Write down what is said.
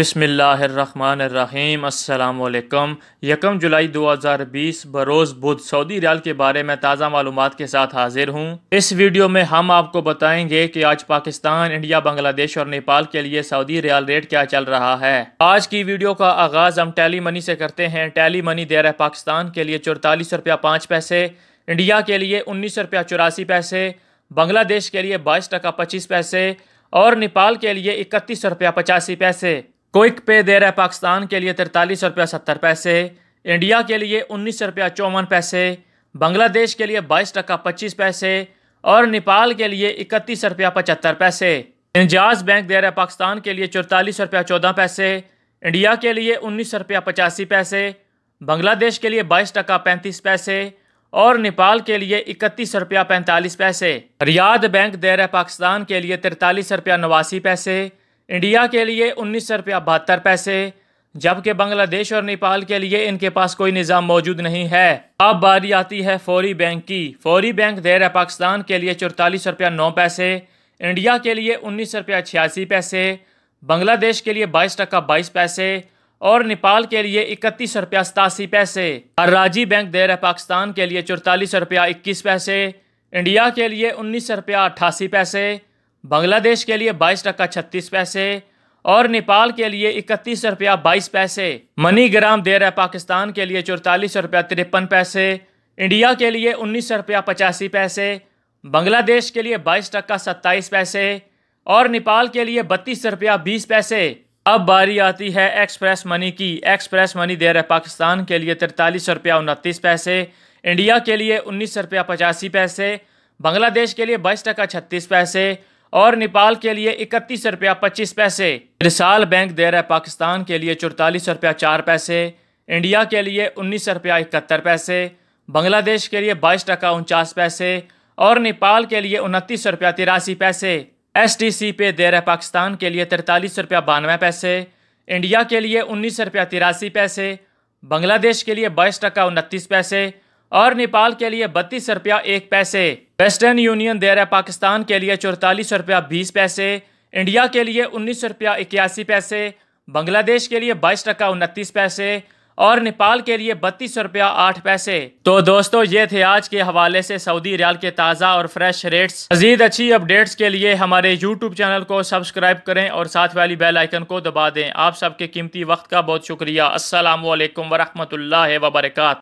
बसमीम् अल्लाम यकम जुलाई 2020 बरोज़ बुध Saudi riyal के बारे में ताज़ा मालूम के साथ हाजिर हूँ इस वीडियो में हम आपको बताएंगे कि आज पाकिस्तान इंडिया बांग्लादेश और नेपाल के लिए सऊदी रियाल रेट क्या चल रहा है आज की वीडियो का आगाज़ हम टैली मनी से करते हैं टैली मनी दे रहा है पाकिस्तान के लिए चौतालीस रुपया पाँच पैसे इंडिया के लिए उन्नीस रुपया चौरासी पैसे बांग्लादेश के लिए बाईस टका पच्चीस पैसे और नेपाल के लिए इकतीस रुपया पचासी पैसे क्विक पे दे रहा है पाकिस्तान के लिए तिरतालीस रुपया सत्तर पैसे इंडिया के लिए उन्नीस रुपया चौवन पैसे बांग्लादेश के लिए बाईस टका पच्चीस पैसे और नेपाल के लिए इकतीस रुपया पचहत्तर पैसे इंजाज बैंक दे रहा है पाकिस्तान के लिए चौतालीस रुपया चौदह पैसे इंडिया के लिए उन्नीस रुपया पचासी पैसे बांग्लादेश के लिए बाईस टका पैंतीस पैसे और नेपाल के लिए इकतीस रुपया पैंतालीस पैसे रियाद बैंक दे रहा है पाकिस्तान के लिए तिरतालीस रुपया नवासी पैसे इंडिया के लिए उन्नीस सौ रुपया बहत्तर पैसे जबकि बांग्लादेश और नेपाल के लिए इनके पास कोई निज़ाम मौजूद नहीं है अब बारी आती है फौरी बैंक की फौरी बैंक दे रहा है पाकिस्तान के लिए चौतालीस रुपया नौ पैसे इंडिया के लिए उन्नीस रुपया छियासी पैसे बांग्लादेश के लिए बाईस टका बाईस पैसे और नेपाल के लिए इकतीस रुपया सतासी पैसे और राजी बैंक दे रहा है पाकिस्तान के लिए चौतालीस रुपया इक्कीस पैसे इंडिया के लिए उन्नीस रुपया अट्ठासी पैसे बांग्लादेश के लिए बाईस टक्का छत्तीस पैसे और नेपाल के लिए इकतीस रुपया बाईस पैसे मनी ग्राम दे रहा पाकिस्तान के लिए चौतालीस रुपया तिरपन पैसे इंडिया के लिए उन्नीस रुपया पचासी पैसे बांग्लादेश के लिए बाईस टक्का सत्ताईस पैसे और नेपाल के लिए बत्तीस रुपया बीस पैसे अब बारी आती है एक्सप्रेस मनी की एक्सप्रेस मनी दे रहा पाकिस्तान के लिए तिरतालीस रुपया उनतीस पैसे इंडिया के लिए उन्नीस रुपया पचासी पैसे बांग्लादेश के लिए बाईस टक्का छत्तीस पैसे और नेपाल के लिए इकतीस रुपया पच्चीस पैसे रिसाल बैंक दे रहा है पाकिस्तान के लिए चौतालीस रुपया चार पैसे इंडिया के लिए उन्नीस रुपया इकहत्तर पैसे बांग्लादेश के लिए बाईस टका उनचास पैसे और नेपाल के लिए उनतीस रुपया तिरासी पैसे एस टी सी पे दे रहा है पाकिस्तान के लिए तिरतालीस रुपया बानवे पैसे इंडिया के लिए उन्नीस रुपया तिरासी पैसे बांग्लादेश के लिए बाईस टका उनतीस पैसे और नेपाल के लिए बत्तीस रुपया एक पैसे वेस्टर्न यूनियन दे रहा है पाकिस्तान के लिए चौतालीस रुपया बीस पैसे इंडिया के लिए उन्नीस रुपया इक्यासी पैसे बांग्लादेश के लिए बाईस टका उनतीस पैसे और नेपाल के लिए बत्तीस रुपया आठ पैसे तो दोस्तों ये थे आज के हवाले से सऊदी रियाल के ताज़ा और फ्रेश रेट्स मजीद अच्छी अपडेट्स के लिए हमारे यूट्यूब चैनल को सब्सक्राइब करें और साथ वाली बेल आइकन को दबा दें आप सबके कीमती वक्त का बहुत शुक्रिया असलकम वरहमल वबरक